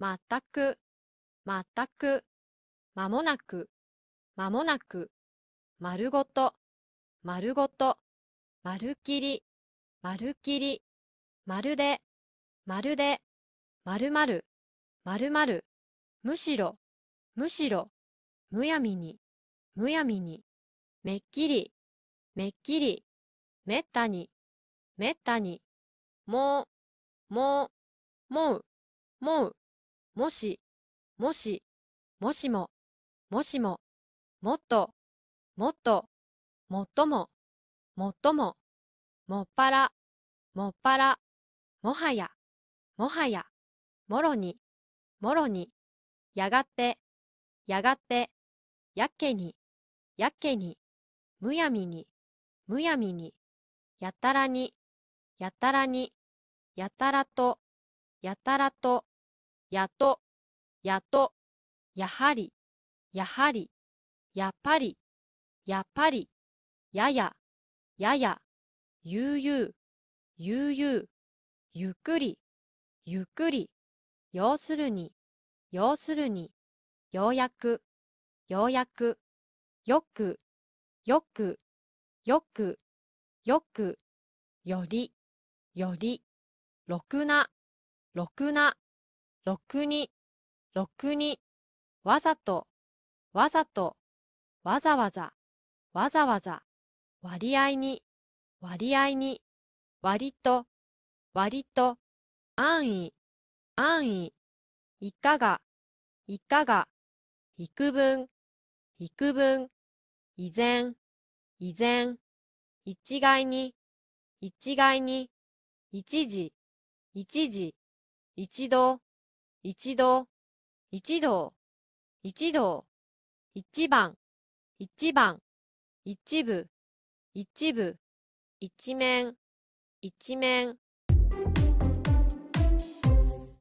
まったく、まったく、まもなく、まもなく、丸ごと、丸ごと、まるきり、まるきり、まるで、まるで、まるまる、まるまる、むしろ、むしろ、むやみに、むやみに、めっきり、めっきり、めったに、めったに、もう、もう、もう、もう、もし、もし、もしも、もしも、もっと、もっと、もっとも、もっとも、もっぱら、もっぱら、もはや、もはや、もろに、もろに、やがて、やがて、やけに、やけに、むやみに、むやみに、やたらに、やたらに、やたらと、やたらと、やと、やと、やはり、やはり、やっぱり、やっぱり、やや、やや、ゆうゆう、ゆうゆう、ゆっくり、ゆっくり、要するに、要するに、ようやく、ようやく、よく、よく、よく、よく、より、より、ろくな、ろくな、ろくに、ろくに、わざと、わざと、わざわざ、わざわざ、割合に、割合に、割と、割と、安易、安易、いかが、いかが、幾分、幾分、依然、依然、一概に、一概に、一時、一時、一度、一度、一度、一度、一番、一番、一部、一部、一面、一面。